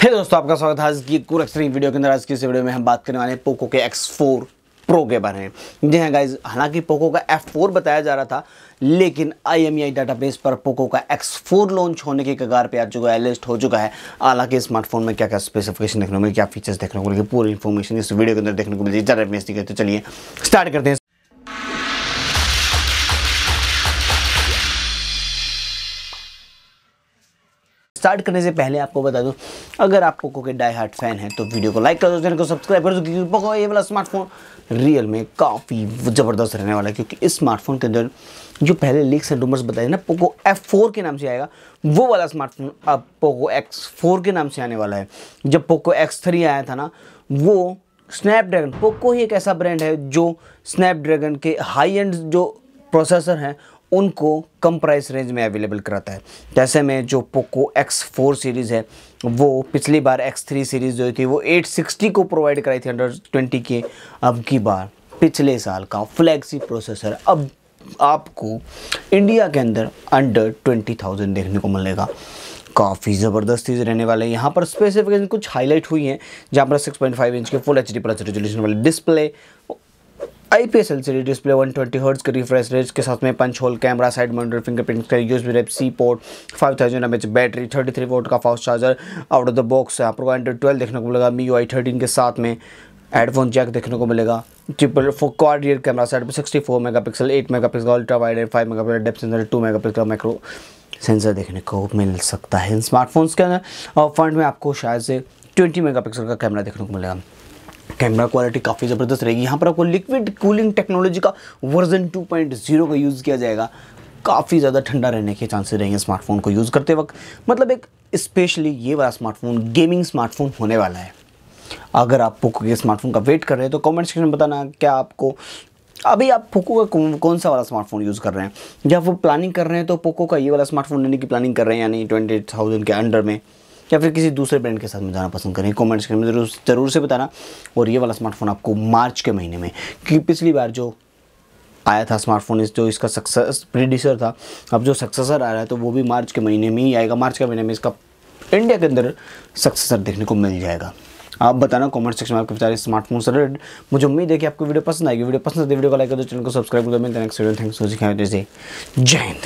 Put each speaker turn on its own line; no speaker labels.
फिर दोस्तों आपका स्वागत है आज की कुर एक्सट्रीम वीडियो के अंदर आज की इस वीडियो में हम बात करने वाले हैं पोको के एक्स फोर प्रो के बारे में जी हाँ गाइज हालांकि पोको का एफ फोर बताया जा रहा था लेकिन आई एम आई डाटाबेस पर पोको का एक्स फोर लॉन्च होने के कगार पे आ चुका है लिस्ट हो चुका है हालांकि स्मार्टफोन में क्या क्या स्पेसिफिकेशन देखने को मिले क्या फीचर्स देखने को मिलेगी पूरी इन्फॉर्मेशन इस वीडियो के अंदर देखने को मिलेगी ज़्यादा नहीं करते तो चलिए स्टार्ट करते हैं स्टार्ट करने से पहले आपको बता दूं अगर आप पोको के डाई हार्ट फैन हैं तो वीडियो को लाइक कर दो चैनल को सब्सक्राइब कर दो क्योंकि पोको ये वाला स्मार्टफोन रियल में काफ़ी ज़बरदस्त रहने वाला है क्योंकि इस स्मार्टफोन के अंदर जो पहले लीक्स एंड रूमर्स बताए ना पोको एफ फोर के नाम से आएगा वो वाला स्मार्टफोन अब पोको एक्स फोर के नाम से आने वाला है जब पोको एक्स थ्री आया था ना वो स्नैपड्रैगन पोको ही एक ऐसा ब्रांड है जो स्नैपड्रैगन के हाई एंड जो प्रोसेसर हैं उनको कम प्राइस रेंज में अवेलेबल कराता है जैसे में जो पोको एक्स फोर सीरीज़ है वो पिछली बार एक्स थ्री सीरीज़ जो थी वो एट सिक्सटी को प्रोवाइड कराई थी अंडर ट्वेंटी के अब की बार पिछले साल का फ्लैगसी प्रोसेसर अब आपको इंडिया के अंदर अंडर ट्वेंटी थाउजेंड देखने को मिलेगा काफ़ी ज़बरदस्त चीज़ रहने वाले हैं यहाँ पर स्पेसिफिकेशन कुछ हाईलाइट हुई हैं जहाँ पर 6.5 इंच के full H D plus resolution वाले display I P S L C D display one twenty hertz के रिफ्रेश रेट के साथ में punch hole camera side mounted fingerprint use type C port five thousand M H battery thirty three watt का fast charger out of the box है आपको Android twelve देखने को मिलेगा मी यू आई थर्टीन के साथ में हेडफोन जैक देखने को मिलेगा triple four quad rear camera side पर sixty four mega pixel eight mega pixel ultra wide and five mega pixel depth sensor two mega pixel micro sensor देखने को मिल सकता है इन स्मार्टफोन्स के अंदर फ्रंट uh, में आपको शायद से ट्वेंटी मेगा पिक्सल का कैमरा देखने को मिलेगा कैमरा क्वालिटी काफ़ी ज़बरदस्त रहेगी यहाँ पर आपको लिक्विड कूलिंग टेक्नोलॉजी का वर्जन 2.0 का यूज़ किया जाएगा काफ़ी ज़्यादा ठंडा रहने के चांसेस रहेंगे स्मार्टफोन को यूज़ करते वक्त मतलब एक स्पेशली ये वाला स्मार्टफोन गेमिंग स्मार्टफोन होने वाला है अगर आप पोको के स्मार्टफोन का वेट कर रहे हैं तो कॉमेंट सेक्शन में बताना क्या आपको अभी आप पोको का कौन, कौन सा वाला स्मार्टफोन यूज़ कर रहे हैं जब वो प्लानिंग कर रहे हैं तो पोको का ये वाला स्मार्टफोन लेने की प्लानिंग कर रहे हैं यानी ट्वेंटी थाउजेंड के अंडर में या फिर किसी दूसरे ब्रांड के साथ में जाना पसंद करें कमेंट सेक्शन में जरूर जरूर से बताना और ये वाला स्मार्टफोन आपको मार्च के महीने में क्योंकि पिछली बार जो आया था स्मार्टफोन इस जो इसका सक्सेस प्रीडिसर था अब जो सक्सेसर आ रहा है तो वो भी मार्च के महीने में ही आएगा मार्च के महीने में इसका इंडिया के अंदर सक्सेसर देखने को मिल जाएगा आप बताना कमेंट सेक्शन में आपके विचार स्मार्टफोन से रिलेटेड मुझे उम्मीद है कि आपको वीडियो पसंद आएगी वीडियो पसंद आती तो वीडियो को लाइक कर दो चैनल को सब्सक्राइब कर दो मिलते नेक्स्ट वीडियो थैंक्स फॉर जय हिंद